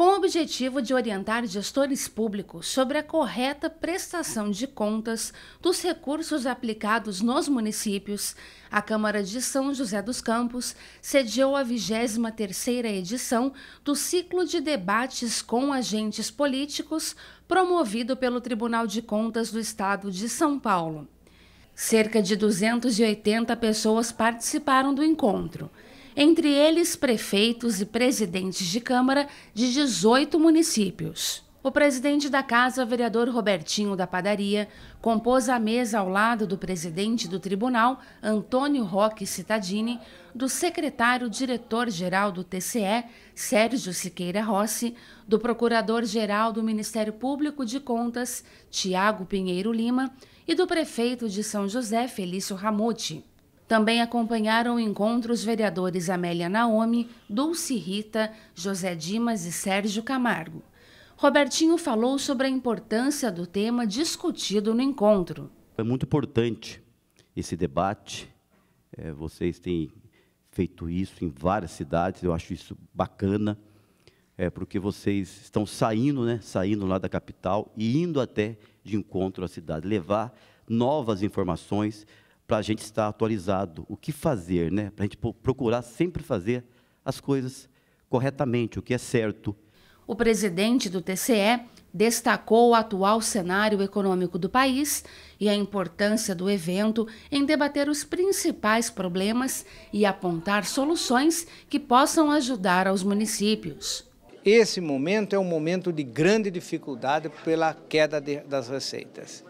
com o objetivo de orientar gestores públicos sobre a correta prestação de contas dos recursos aplicados nos municípios, a Câmara de São José dos Campos sediou a 23ª edição do ciclo de debates com agentes políticos promovido pelo Tribunal de Contas do Estado de São Paulo. Cerca de 280 pessoas participaram do encontro entre eles prefeitos e presidentes de Câmara de 18 municípios. O presidente da casa, vereador Robertinho da Padaria, compôs a mesa ao lado do presidente do tribunal, Antônio Roque Cittadini, do secretário-diretor-geral do TCE, Sérgio Siqueira Rossi, do procurador-geral do Ministério Público de Contas, Tiago Pinheiro Lima, e do prefeito de São José, Felício Ramuti. Também acompanharam o encontro os vereadores Amélia Naomi, Dulce Rita, José Dimas e Sérgio Camargo. Robertinho falou sobre a importância do tema discutido no encontro. É muito importante esse debate. É, vocês têm feito isso em várias cidades, eu acho isso bacana, é, porque vocês estão saindo, né, saindo lá da capital e indo até de encontro à cidade, levar novas informações, para a gente estar atualizado, o que fazer, né? para a gente procurar sempre fazer as coisas corretamente, o que é certo. O presidente do TCE destacou o atual cenário econômico do país e a importância do evento em debater os principais problemas e apontar soluções que possam ajudar aos municípios. Esse momento é um momento de grande dificuldade pela queda de, das receitas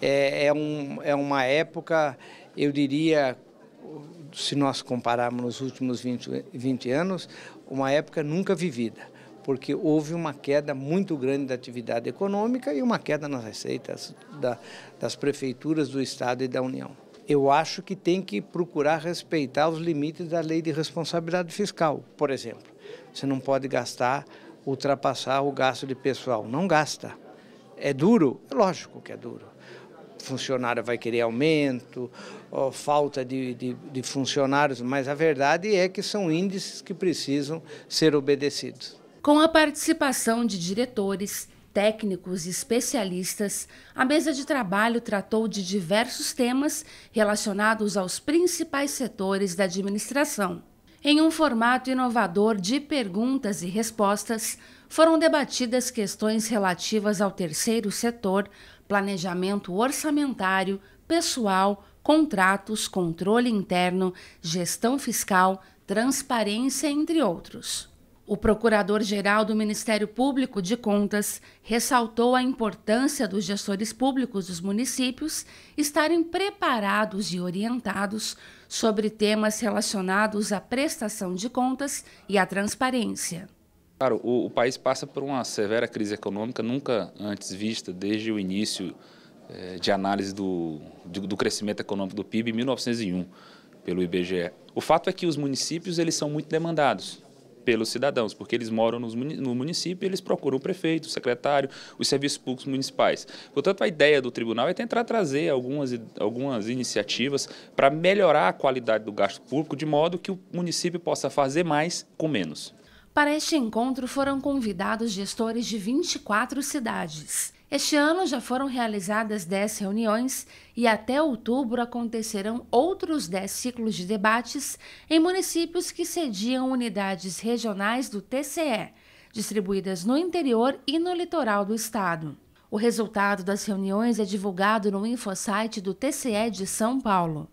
é, é, um, é uma época, eu diria, se nós compararmos nos últimos 20, 20 anos, uma época nunca vivida porque houve uma queda muito grande da atividade econômica e uma queda nas receitas da, das prefeituras, do Estado e da União. Eu acho que tem que procurar respeitar os limites da lei de responsabilidade fiscal, por exemplo. Você não pode gastar, ultrapassar o gasto de pessoal. Não gasta. É duro? É lógico que é duro funcionário vai querer aumento, ou falta de, de, de funcionários, mas a verdade é que são índices que precisam ser obedecidos. Com a participação de diretores, técnicos e especialistas, a mesa de trabalho tratou de diversos temas relacionados aos principais setores da administração. Em um formato inovador de perguntas e respostas, foram debatidas questões relativas ao terceiro setor, planejamento orçamentário, pessoal, contratos, controle interno, gestão fiscal, transparência, entre outros. O Procurador-Geral do Ministério Público de Contas ressaltou a importância dos gestores públicos dos municípios estarem preparados e orientados sobre temas relacionados à prestação de contas e à transparência. Claro, o, o país passa por uma severa crise econômica nunca antes vista desde o início eh, de análise do, do, do crescimento econômico do PIB em 1901 pelo IBGE. O fato é que os municípios eles são muito demandados pelos cidadãos, porque eles moram nos, no município e eles procuram o prefeito, o secretário, os serviços públicos municipais. Portanto, a ideia do tribunal é tentar trazer algumas, algumas iniciativas para melhorar a qualidade do gasto público, de modo que o município possa fazer mais com menos. Para este encontro foram convidados gestores de 24 cidades. Este ano já foram realizadas 10 reuniões e até outubro acontecerão outros 10 ciclos de debates em municípios que sediam unidades regionais do TCE, distribuídas no interior e no litoral do estado. O resultado das reuniões é divulgado no InfoSite do TCE de São Paulo.